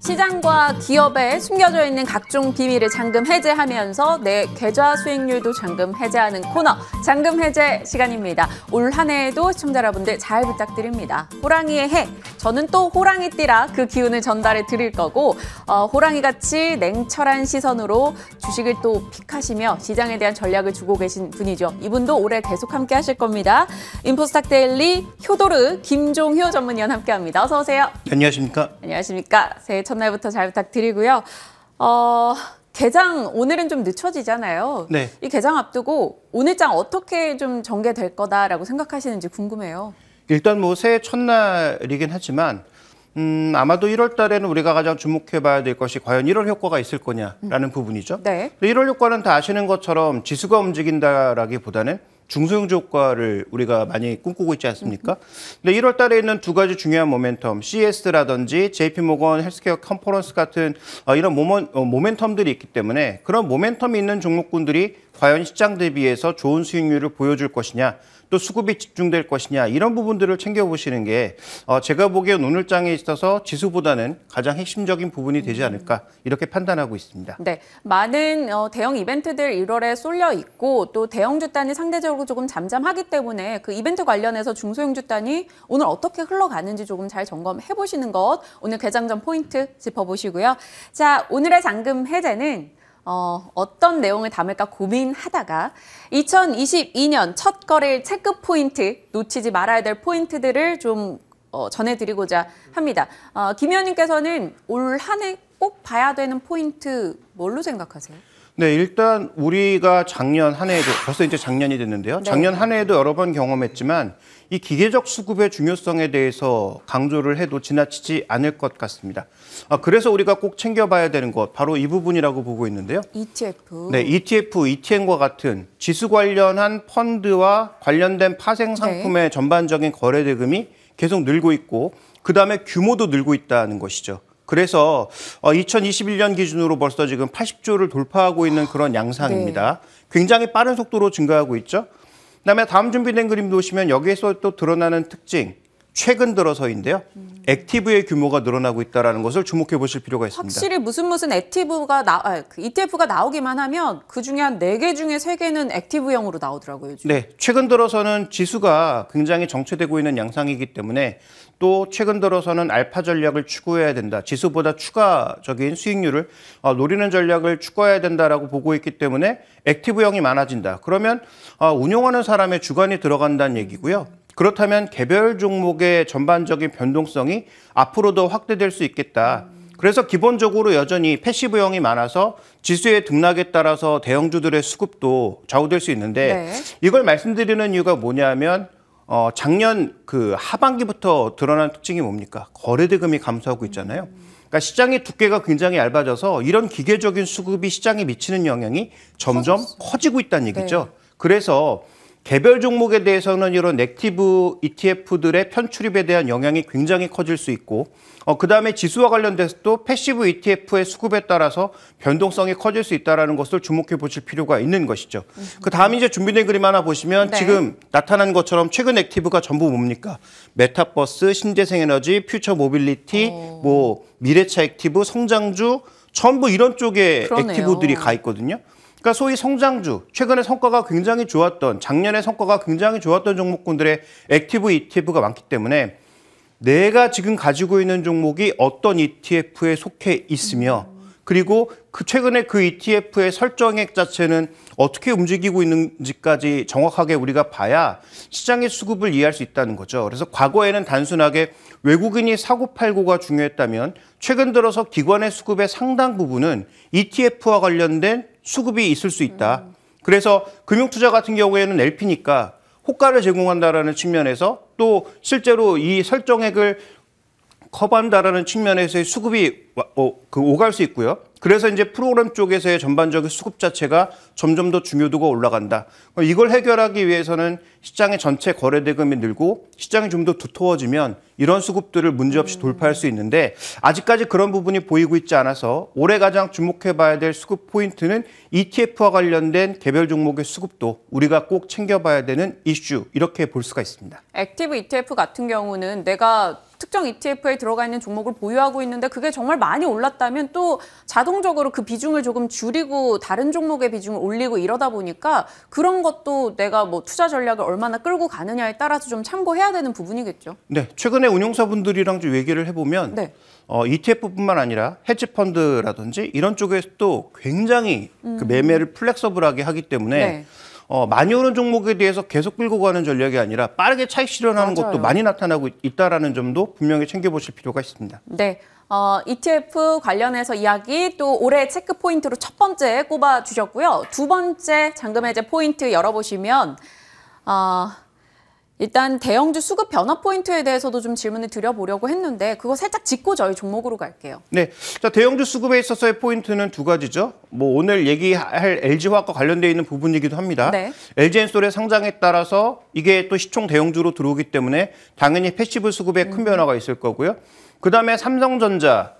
시장과 기업에 숨겨져 있는 각종 비밀을 잠금 해제하면서 내 계좌 수익률도 잠금 해제하는 코너 잠금 해제 시간입니다. 올 한 해에도 시청자 여러분들 잘 부탁드립니다. 호랑이의 해 저는 또 호랑이띠라 그 기운을 전달해 드릴 거고 어, 호랑이같이 냉철한 시선으로 주식을 또 픽하시며 시장에 대한 전략을 주고 계신 분이죠. 이분도 올해 계속 함께 하실 겁니다. 인포스탁 데일리 효도르 김종효 전문위원 함께합니다. 어서 오세요. 안녕하십니까? 안녕하십니까? 새해 첫날부터 잘 부탁드리고요. 어, 개장 오늘은 좀 늦춰지잖아요. 네. 이 개장 앞두고 오늘장 어떻게 좀 전개될 거다라고 생각하시는지 궁금해요. 일단 뭐 새해 첫날이긴 하지만 음, 아마도 1월 달에는 우리가 가장 주목해 봐야 될 것이 과연 1월 효과가 있을 거냐라는 음. 부분이죠. 네. 1월 효과는 다 아시는 것처럼 지수가 움직인다라기보다는 중소형주 효과를 우리가 많이 꿈꾸고 있지 않습니까? 음. 근데 1월 달에 있는 두 가지 중요한 모멘텀, CS라든지 JP모건 헬스케어 컨퍼런스 같은 어, 이런 모멘, 어, 모멘, 텀들이 있기 때문에 그런 모멘텀이 있는 종목군들이 과연 시장 대비해서 좋은 수익률을 보여줄 것이냐 또 수급이 집중될 것이냐 이런 부분들을 챙겨보시는 게 어, 제가 보기엔 오늘장에 있어서 지수보다는 가장 핵심적인 부분이 되지 음. 않을까 이렇게 판단하고 있습니다. 네, 많은 어, 대형 이벤트들 1월에 쏠려 있고 또 대형 주단이 상대적으로 조금 잠잠하기 때문에 그 이벤트 관련해서 중소형 주단이 오늘 어떻게 흘러가는지 조금 잘 점검해 보시는 것 오늘 개장전 포인트 짚어보시고요. 자, 오늘의 잔금 해제는 어, 어떤 내용을 담을까 고민하다가 2022년 첫 거래일 체크 포인트 놓치지 말아야 될 포인트들을 좀 어, 전해드리고자 합니다. 어, 김 의원님께서는 올 한 해 꼭 봐야 되는 포인트 뭘로 생각하세요? 네, 일단 우리가 작년 한 해에도 벌써 이제 작년이 됐는데요. 네. 작년 한 해에도 여러 번 경험했지만 이 기계적 수급의 중요성에 대해서 강조를 해도 지나치지 않을 것 같습니다. 아, 그래서 우리가 꼭 챙겨봐야 되는 것 바로 이 부분이라고 보고 있는데요. ETF. 네, ETF, ETN과 같은 지수 관련한 펀드와 관련된 파생 상품의 네. 전반적인 거래 대금이 계속 늘고 있고 그 다음에 규모도 늘고 있다는 것이죠. 그래서 2021년 어, 기준으로 벌써 지금 80조를 돌파하고 있는 그런 양상입니다. 네. 굉장히 빠른 속도로 증가하고 있죠. 그다음에 다음 준비된 그림 보시면 여기에서 또 드러나는 특징 최근 들어서인데요. 음. 액티브의 규모가 늘어나고 있다는 것을 주목해 보실 필요가 있습니다. 확실히 무슨 무슨 액티브가 나, 아, 그 ETF가 나오기만 하면 그중에 한네개 중에 네 세개는 액티브형으로 나오더라고요. 요즘. 네, 최근 들어서는 지수가 굉장히 정체되고 있는 양상이기 때문에 또 최근 들어서는 알파 전략을 추구해야 된다. 지수보다 추가적인 수익률을 어, 노리는 전략을 추구해야 된다라고 보고 있기 때문에 액티브형이 많아진다. 그러면 어, 운용하는 사람의 주관이 들어간다는 얘기고요. 그렇다면 개별 종목의 전반적인 변동성이 앞으로도 확대될 수 있겠다. 그래서 기본적으로 여전히 패시브형이 많아서 지수의 등락에 따라서 대형주들의 수급도 좌우될 수 있는데 네. 이걸 말씀드리는 이유가 뭐냐면 어, 작년 그 하반기부터 드러난 특징이 뭡니까? 거래대금이 감소하고 있잖아요. 그러니까 시장의 두께가 굉장히 얇아져서 이런 기계적인 수급이 시장에 미치는 영향이 점점 커졌어. 커지고 있다는 얘기죠. 네. 그래서 개별 종목에 대해서는 이런 액티브 ETF들의 편출입에 대한 영향이 굉장히 커질 수 있고 어, 그다음에 지수와 관련돼서 또 패시브 ETF의 수급에 따라서 변동성이 커질 수 있다는 것을 주목해 보실 필요가 있는 것이죠. 음. 그 다음 이제 준비된 그림 하나 보시면 네. 지금 나타난 것처럼 최근 액티브가 전부 뭡니까? 메타버스, 신재생에너지, 퓨처 모빌리티, 오. 어. 뭐 미래차 액티브, 성장주 전부 이런 쪽에 그러네요. 액티브들이 가 있거든요. 그러니까 소위 성장주, 최근에 성과가 굉장히 좋았던, 작년에 성과가 굉장히 좋았던 종목군들의 액티브 ETF가 많기 때문에 내가 지금 가지고 있는 종목이 어떤 ETF에 속해 있으며 그리고 그 최근에 그 ETF의 설정액 자체는 어떻게 움직이고 있는지까지 정확하게 우리가 봐야 시장의 수급을 이해할 수 있다는 거죠. 그래서 과거에는 단순하게 외국인이 사고 팔고가 중요했다면 최근 들어서 기관의 수급의 상당 부분은 ETF와 관련된 수급이 있을 수 있다. 음. 그래서 금융투자 같은 경우에는 LP니까 호가를 제공한다라는 측면에서 또 실제로 이 설정액을 커버한다라는 측면에서의 수급이 어, 그 오갈 수 있고요. 그래서 이제 프로그램 쪽에서의 전반적인 수급 자체가 점점 더 중요도가 올라간다. 이걸 해결하기 위해서는 시장의 전체 거래 대금이 늘고 시장이 좀 더 두터워지면 이런 수급들을 문제없이 음. 돌파할 수 있는데 아직까지 그런 부분이 보이고 있지 않아서 올해 가장 주목해 봐야 될 수급 포인트는 ETF와 관련된 개별 종목의 수급도 우리가 꼭 챙겨봐야 되는 이슈 이렇게 볼 수가 있습니다. 액티브 ETF 같은 경우는 내가 특정 ETF에 들어가 있는 종목을 보유하고 있는데 그게 정말 많이 올랐다면 또 자동적으로 그 비중을 조금 줄이고 다른 종목의 비중을 올리고 이러다 보니까 그런 것도 내가 뭐 투자 전략을 얼마나 끌고 가느냐에 따라서 좀 참고해야 되는 부분이겠죠. 네, 최근에 운용사분들이랑 좀 얘기를 해보면 네. 어, ETF뿐만 아니라 헤지펀드라든지 이런 쪽에서도 굉장히 그 음. 그 매매를 플렉서블하게 하기 때문에 네. 어, 많이 오른 종목에 대해서 계속 끌고 가는 전략이 아니라 빠르게 차익 실현하는 맞아요. 것도 많이 나타나고 있다라는 점도 분명히 챙겨보실 필요가 있습니다. 네. 어, ETF 관련해서 이야기 또 올해 체크 포인트로 첫 번째 꼽아 주셨고요. 두 번째 잔금 해제 포인트 열어보시면 어, 일단 대형주 수급 변화 포인트에 대해서도 좀 질문을 드려보려고 했는데 그거 살짝 짚고 저희 종목으로 갈게요. 네, 자 대형주 수급에 있어서의 포인트는 두 가지죠. 뭐 오늘 얘기할 LG화학과 관련돼 있는 부분이기도 합니다. 네. LG엔솔의 상장에 따라서 이게 또 시총 대형주로 들어오기 때문에 당연히 패시브 수급에 큰 음. 변화가 있을 거고요. 그다음에 삼성전자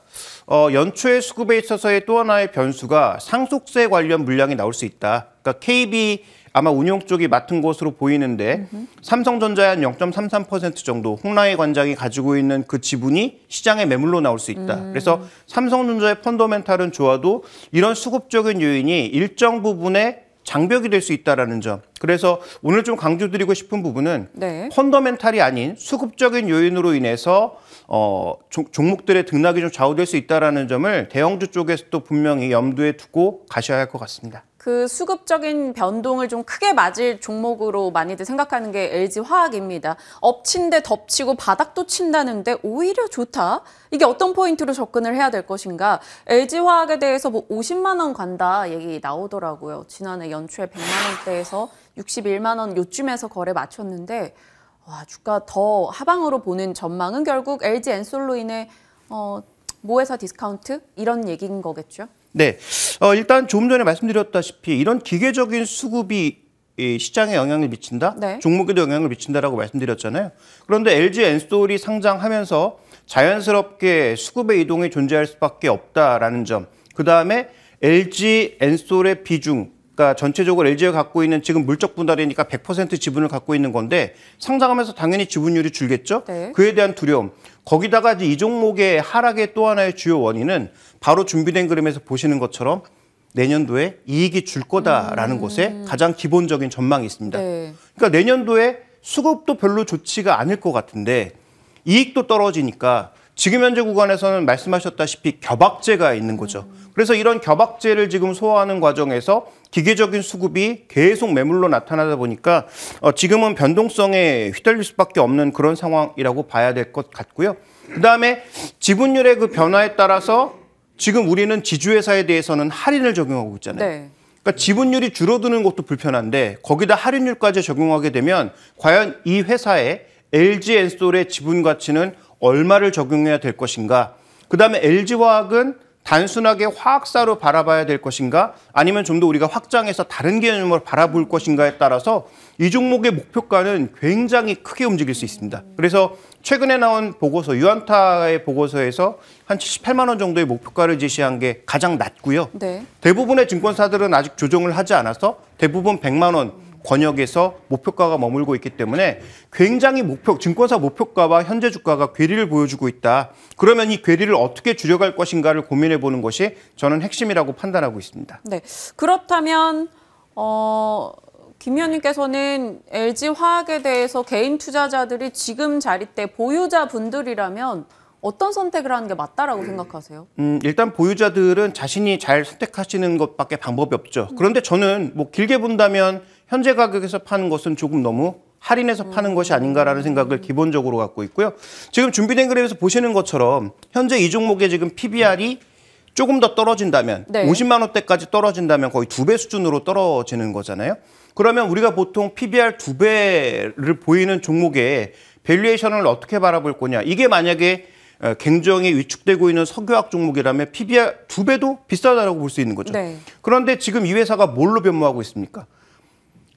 어, 연초에 수급에 있어서의 또 하나의 변수가 상속세 관련 물량이 나올 수 있다. 그러니까 KB 아마 운용 쪽이 맡은 것으로 보이는데 삼성전자의 한0.33% 정도 홍라의 관장이 가지고 있는 그 지분이 시장의 매물로 나올 수 있다. 음. 그래서 삼성전자의 펀더멘탈은 좋아도 이런 수급적인 요인이 일정 부분의 장벽이 될 수 있다라는 점. 그래서 오늘 좀 강조드리고 싶은 부분은 네. 펀더멘탈이 아닌 수급적인 요인으로 인해서 어, 조, 종목들의 등락이 좀 좌우될 수 있다라는 점을 대형주 쪽에서도 분명히 염두에 두고 가셔야 할 것 같습니다. 그 수급적인 변동을 좀 크게 맞을 종목으로 많이들 생각하는 게 LG 화학입니다. 엎친데 덮치고 바닥도 친다는데 오히려 좋다. 이게 어떤 포인트로 접근을 해야 될 것인가? LG 화학에 대해서 뭐 50만 원 간다 얘기 나오더라고요. 지난해 연초에 100만 원대에서 61만 원 요쯤에서 거래 마쳤는데 와, 주가 더 하방으로 보는 전망은 결국 LG 엔솔로 인해 어, 모회사 디스카운트 이런 얘기인 거겠죠. 네. 어, 일단 좀 전에 말씀드렸다시피 이런 기계적인 수급이 이 시장에 영향을 미친다? 네. 종목에도 영향을 미친다라고 말씀드렸잖아요. 그런데 LG 엔솔이 상장하면서 자연스럽게 수급의 이동이 존재할 수밖에 없다라는 점. 그다음에 LG 엔솔의 비중 그러니까 전체적으로 LG가 갖고 있는 지금 물적 분할이니까 100% 지분을 갖고 있는 건데 상장하면서 당연히 지분율이 줄겠죠. 네. 그에 대한 두려움. 거기다가 이 종목의 하락의 또 하나의 주요 원인은 바로 준비된 그림에서 보시는 것처럼 내년도에 이익이 줄 거다라는 음. 것에 가장 기본적인 전망이 있습니다. 네. 그러니까 내년도에 수급도 별로 좋지가 않을 것 같은데 이익도 떨어지니까 지금 현재 구간에서는 말씀하셨다시피 결박제가 있는 거죠. 음. 그래서 이런 결박제를 지금 소화하는 과정에서 기계적인 수급이 계속 매물로 나타나다 보니까 어, 지금은 변동성에 휘둘릴 수밖에 없는 그런 상황이라고 봐야 될 것 같고요. 그다음에 지분율의 그 변화에 따라서 지금 우리는 지주회사에 대해서는 할인을 적용하고 있잖아요. 네. 그러니까 지분율이 줄어드는 것도 불편한데 거기다 할인율까지 적용하게 되면 과연 이 회사의 LG 엔솔의 지분 가치는 얼마를 적용해야 될 것인가? 그다음에 LG 화학은 단순하게 화학사로 바라봐야 될 것인가 아니면 좀 더 우리가 확장해서 다른 개념으로 바라볼 것인가에 따라서 이 종목의 목표가는 굉장히 크게 움직일 수 있습니다. 그래서 최근에 나온 보고서 유안타의 보고서에서 한 78만 원 정도의 목표가를 제시한 게 가장 낮고요. 네. 대부분의 증권사들은 아직 조정을 하지 않아서 대부분 100만 원 권역에서 목표가가 머물고 있기 때문에 굉장히 목표 증권사 목표가와 현재 주가가 괴리를 보여주고 있다. 그러면 이 괴리를 어떻게 줄여갈 것인가를 고민해 보는 것이 저는 핵심이라고 판단하고 있습니다. 네. 그렇다면 어김 위원님께서는 LG 화학에 대해서 개인 투자자들이 지금 자리 때 보유자 분들이라면 어떤 선택을 하는 게 맞다라고 생각하세요? 음, 일단 보유자들은 자신이 잘 선택하시는 것밖에 방법이 없죠. 그런데 저는 뭐 길게 본다면 현재 가격에서 파는 것은 조금 너무 할인해서 파는 음. 것이 아닌가라는 생각을 기본적으로 갖고 있고요. 지금 준비된 그래에서 보시는 것처럼 현재 이 종목의 지금 PBR이 조금 더 떨어진다면 네. 50만 원대까지 떨어진다면 거의 두 배 수준으로 떨어지는 거잖아요. 그러면 우리가 보통 PBR 두 배를 보이는 종목의 밸류에이션을 어떻게 바라볼 거냐. 이게 만약에 굉장히 어, 위축되고 있는 석유학 종목이라면 PBR 두 배도 비싸다라고 볼 수 있는 거죠. 네. 그런데 지금 이 회사가 뭘로 변모하고 있습니까?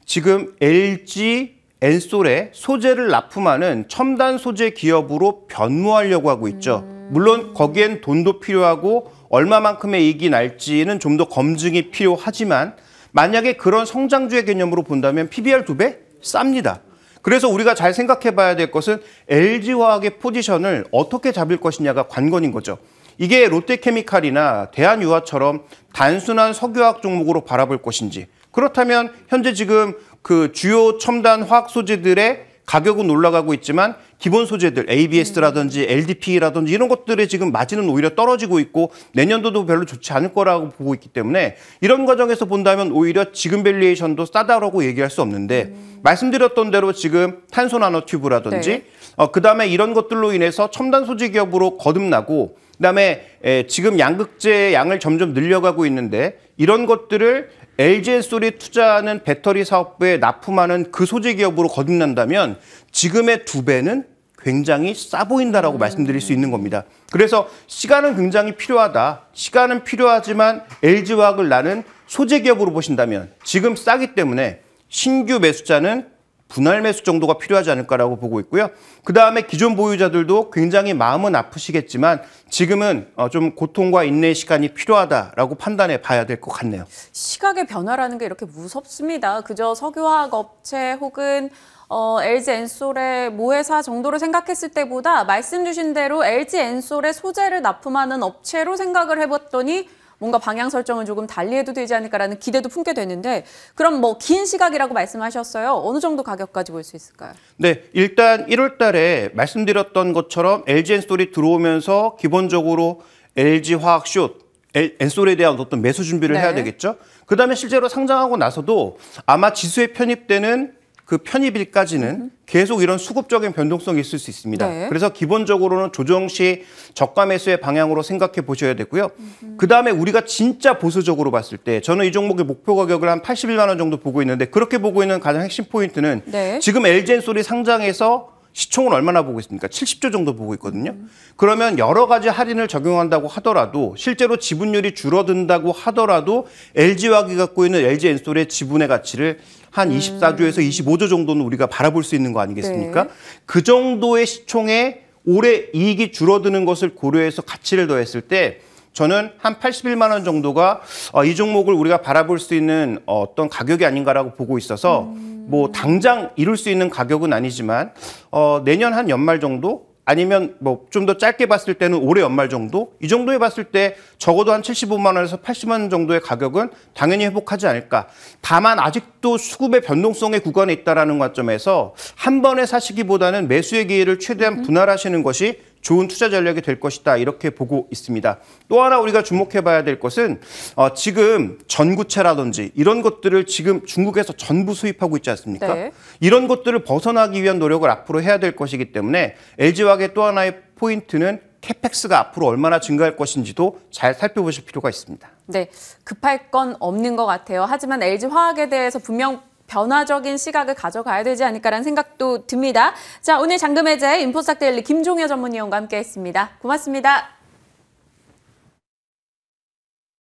지금 LG 엔솔의 소재를 납품하는 첨단 소재 기업으로 변모하려고 하고 있죠. 물론 거기엔 돈도 필요하고 얼마만큼의 이익이 날지는 좀 더 검증이 필요하지만 만약에 그런 성장주의 개념으로 본다면 PBR 2배 쌉니다. 그래서 우리가 잘 생각해 봐야 될 것은 LG화학의 포지션을 어떻게 잡을 것이냐가 관건인 거죠. 이게 롯데케미칼이나 대한유화처럼 단순한 석유화학 종목으로 바라볼 것인지 그렇다면 현재 지금 그 주요 첨단 화학 소재들의 가격은 올라가고 있지만 기본 소재들 ABS라든지 LDP라든지 이런 것들의 지금 마진은 오히려 떨어지고 있고 내년도도 별로 좋지 않을 거라고 보고 있기 때문에 이런 과정에서 본다면 오히려 지금 밸리에이션도 싸다라고 얘기할 수 없는데 음. 말씀드렸던 대로 지금 탄소 나노 튜브라든지 네. 어, 그다음에 이런 것들로 인해서 첨단 소재 기업으로 거듭나고 그다음에 에, 지금 양극재 양을 점점 늘려가고 있는데 이런 것들을 LG엔솔이 투자하는 배터리 사업부에 납품하는 그 소재 기업으로 거듭난다면 지금의 두 배는 굉장히 싸 보인다라고 음. 말씀드릴 수 있는 겁니다. 그래서 시간은 굉장히 필요하다. 시간은 필요하지만 LG화학을 나는 소재 기업으로 보신다면 지금 싸기 때문에 신규 매수자는 분할 매수 정도가 필요하지 않을까라고 보고 있고요. 그 다음에 기존 보유자들도 굉장히 마음은 아프시겠지만 지금은 어, 좀 고통과 인내 시간이 필요하다라고 판단해 봐야 될 것 같네요. 시각의 변화라는 게 이렇게 무섭습니다. 그저 석유화학 업체 혹은 어, LG 엔솔의 모회사 정도로 생각했을 때보다 말씀 주신 대로 LG 엔솔의 소재를 납품하는 업체로 생각을 해봤더니 뭔가 방향 설정을 조금 달리 해도 되지 않을까라는 기대도 품게 되는데 그럼 뭐 긴 시각이라고 말씀하셨어요. 어느 정도 가격까지 볼 수 있을까요? 네, 일단 1월 달에 말씀드렸던 것처럼 LG 엔솔이 들어오면서 기본적으로 LG 화학 숏 엔솔에 대한 어떤 매수 준비를 네. 해야 되겠죠. 그다음에 실제로 상장하고 나서도 아마 지수에 편입되는 그 편입일까지는 계속 이런 수급적인 변동성이 있을 수 있습니다. 네. 그래서 기본적으로는 조정 시 저가 매수의 방향으로 생각해 보셔야 되고요. 그다음에 우리가 진짜 보수적으로 봤을 때 저는 이 종목의 목표 가격을 한 81만 원 정도 보고 있는데 그렇게 보고 있는 가장 핵심 포인트는 네. 지금 엘젠엔솔이 상장해서 시총을 얼마나 보고 있습니까? 70조 정도 보고 있거든요. 그러면 여러 가지 할인을 적용한다고 하더라도 실제로 지분율이 줄어든다고 하더라도 LG화학이 갖고 있는 LG 엔솔의 지분의 가치를 한 24조에서 음. 25조 정도는 우리가 바라볼 수 있는 거 아니겠습니까? 네. 그 정도의 시총에 올해 이익이 줄어드는 것을 고려해서 가치를 더했을 때 저는 한 81만 원 정도가 어, 이 종목을 우리가 바라볼 수 있는 어, 어떤 가격이 아닌가라고 보고 있어서 음. 뭐 당장 이룰 수 있는 가격은 아니지만 어, 내년 한 연말 정도 아니면 뭐 좀 더 짧게 봤을 때는 올해 연말 정도 이 정도에 봤을 때 적어도 한 75만 원에서 80만 원 정도의 가격은 당연히 회복하지 않을까. 다만 아직도 수급의 변동성의 구간에 있다라는 관점에서 한 번에 사시기보다는 매수의 기회를 최대한 분할하시는 것이 좋은 투자 전략이 될 것이다 이렇게 보고 있습니다. 또 하나 우리가 주목해 봐야 될 것은 어, 지금 전구체라든지 이런 것들을 지금 중국에서 전부 수입하고 있지 않습니까? 네. 이런 것들을 벗어나기 위한 노력을 앞으로 해야 될 것이기 때문에 LG화학의 또 하나의 포인트는 캐펙스가 앞으로 얼마나 증가할 것인지도 잘 살펴보실 필요가 있습니다. 네, 급할 건 없는 것 같아요. 하지만 LG 화학에 대해서 분명 변화적인 시각을 가져가야 되지 않을까라는 생각도 듭니다. 자, 오늘 장금의 제 인포싹 데일리 김종현 전문위원과 함께했습니다. 고맙습니다.